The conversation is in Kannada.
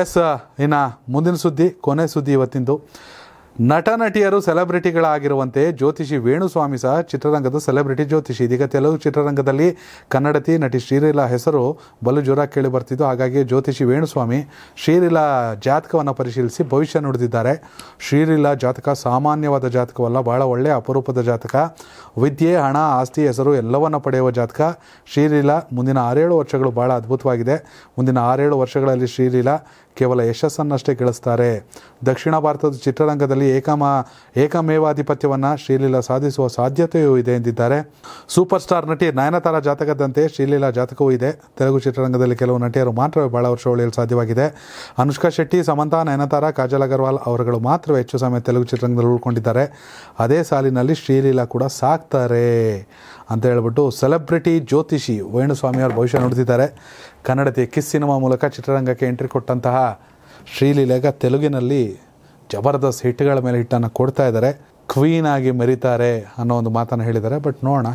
ಎಸ್ ಇನ್ನು ಮುಂದಿನ ಸುದ್ದಿ ಕೊನೆ ಸುದ್ದಿ ಇವತ್ತಿಂದು ನಟ ನಟಿಯರು ಸೆಲೆಬ್ರಿಟಿಗಳಾಗಿರುವಂತೆ ಜ್ಯೋತಿಷಿ ವೇಣುಸ್ವಾಮಿ ಸಹ ಚಿತ್ರರಂಗದ ಸೆಲೆಬ್ರಿಟಿ ಜ್ಯೋತಿಷಿ ಇದೀಗ ತೆಲುಗು ಚಿತ್ರರಂಗದಲ್ಲಿ ಕನ್ನಡತಿ ನಟಿ ಶ್ರೀಲೀಲಾ ಹೆಸರು ಬಲು ಜೋರಾಗಿ ಕೇಳಿ ಬರ್ತಿದ್ದು ಹಾಗಾಗಿ ಜ್ಯೋತಿಷಿ ವೇಣುಸ್ವಾಮಿ ಶ್ರೀಲೀಲಾ ಜಾತಕವನ್ನು ಪರಿಶೀಲಿಸಿ ಭವಿಷ್ಯ ನುಡಿದಿದ್ದಾರೆ ಶ್ರೀಲೀಲಾ ಜಾತಕ ಸಾಮಾನ್ಯವಾದ ಜಾತಕವಲ್ಲ ಬಹಳ ಒಳ್ಳೆಯ ಅಪರೂಪದ ಜಾತಕ ವಿದ್ಯೆ ಹಣ ಆಸ್ತಿ ಹೆಸರು ಎಲ್ಲವನ್ನು ಪಡೆಯುವ ಜಾತಕ ಶ್ರೀಲೀಲ ಮುಂದಿನ ಆರೇಳು ವರ್ಷಗಳು ಭಾಳ ಅದ್ಭುತವಾಗಿದೆ ಮುಂದಿನ ಆರೇಳು ವರ್ಷಗಳಲ್ಲಿ ಶ್ರೀಲೀಲ ಕೇವಲ ಯಶಸ್ಸನ್ನಷ್ಟೇ ಗಳಿಸ್ತಾರೆ ದಕ್ಷಿಣ ಭಾರತದ ಚಿತ್ರರಂಗದಲ್ಲಿ ಏಕಮ ಏಕಮೇವಾಧಿಪತ್ಯವನ್ನು ಶ್ರೀಲೀಲಾ ಸಾಧಿಸುವ ಸಾಧ್ಯತೆಯೂ ಇದೆ ಎಂದಿದ್ದಾರೆ ಸೂಪರ್ ಸ್ಟಾರ್ ನಟಿ ನಯನತಾರ ಜಾತಕದಂತೆ ಶ್ರೀಲೀಲಾ ಜಾತಕವೂ ಇದೆ ತೆಲುಗು ಚಿತ್ರರಂಗದಲ್ಲಿ ಕೆಲವು ನಟಿಯರು ಮಾತ್ರ ಭಾಳ ವರ್ಷ ಉಳಿಯಲು ಸಾಧ್ಯವಾಗಿದೆ ಅನುಷ್ಕಾ ಶೆಟ್ಟಿ ಸಮಂತಾ ನಯನತಾರ ಕಾಜಲ್ ಅಗರ್ವಾಲ್ ಅವರುಗಳು ಮಾತ್ರ ಹೆಚ್ಚು ಸಮಯ ತೆಲುಗು ಚಿತ್ರರಂಗದಲ್ಲಿ ಉಳ್ಕೊಂಡಿದ್ದಾರೆ ಅದೇ ಸಾಲಿನಲ್ಲಿ ಶ್ರೀಲೀಲಾ ಕೂಡ ಸಾಕು ಹಾಕ್ತಾರೆ ಅಂತ ಹೇಳ್ಬಿಟ್ಟು ಸೆಲೆಬ್ರಿಟಿ ಜ್ಯೋತಿಷಿ ಅವರು ಭವಿಷ್ಯ ನೋಡ್ತಿದ್ದಾರೆ ಕನ್ನಡದ ಕಿಸ್ ಸಿನಿಮಾ ಮೂಲಕ ಚಿತ್ರರಂಗಕ್ಕೆ ಎಂಟ್ರಿ ಕೊಟ್ಟಂತಹ ಶ್ರೀಲೀಲೆಗ ತೆಲುಗಿನಲ್ಲಿ ಜಬರ್ದಸ್ತ್ ಹಿಟ್ಗಳ ಮೇಲೆ ಹಿಟ್ಟನ್ನು ಕೊಡ್ತಾ ಇದ್ದಾರೆ ಕ್ವೀನ್ ಆಗಿ ಮೆರಿತಾರೆ ಅನ್ನೋ ಒಂದು ಮಾತನ್ನು ಹೇಳಿದ್ದಾರೆ ಬಟ್ ನೋಡೋಣ